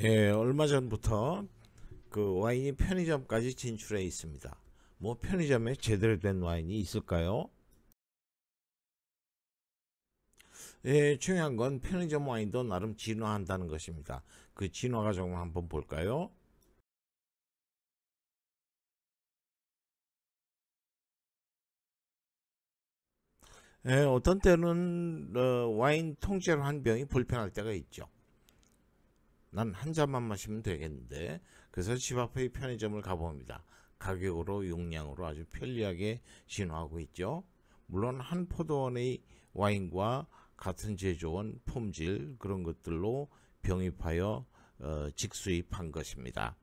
예, 얼마 전부터 그 와인이 편의점까지 진출해 있습니다. 뭐 편의점에 제대로 된 와인이 있을까요? 예, 중요한 건 편의점 와인도 나름 진화한다는 것입니다. 그 진화 과정을 한번 볼까요? 예, 어떤 때는 어, 와인 통째로 한 병이 불편할 때가 있죠. 난한 잔만 마시면 되겠는데 그래서 집 앞의 편의점을 가봅니다. 가격으로 용량으로 아주 편리하게 진화하고 있죠. 물론 한 포도원의 와인과 같은 제조원 품질 그런 것들로 병입하여 어, 직수입한 것입니다.